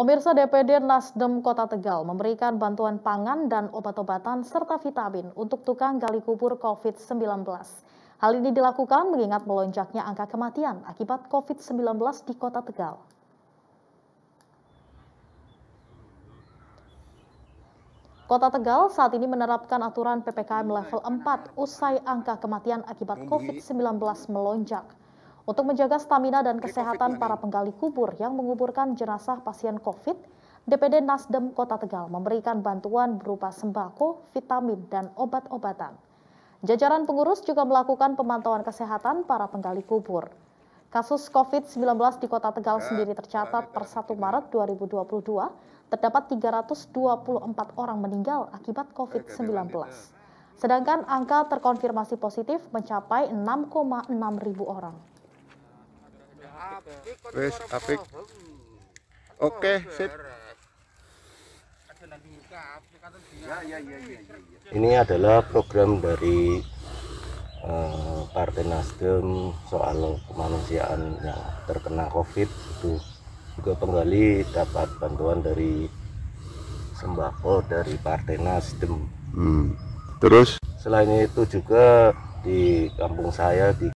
Pemirsa DPD Nasdem Kota Tegal memberikan bantuan pangan dan obat-obatan serta vitamin untuk tukang gali kubur COVID-19. Hal ini dilakukan mengingat melonjaknya angka kematian akibat COVID-19 di Kota Tegal. Kota Tegal saat ini menerapkan aturan PPKM level 4 usai angka kematian akibat COVID-19 melonjak untuk menjaga stamina dan kesehatan para penggali kubur yang menguburkan jenazah pasien COVID, DPD Nasdem Kota Tegal memberikan bantuan berupa sembako, vitamin, dan obat-obatan. Jajaran pengurus juga melakukan pemantauan kesehatan para penggali kubur. Kasus COVID-19 di Kota Tegal ya, sendiri tercatat per 1 Maret 2022 terdapat 324 orang meninggal akibat COVID-19. Ya. Sedangkan angka terkonfirmasi positif mencapai 6,6 ribu orang oke sip ini adalah program dari uh, Partai Nasdem soal kemanusiaan yang terkena COVID itu juga penggali dapat bantuan dari sembako dari Partai Nasdem. Hmm. Terus? Selain itu juga di kampung saya di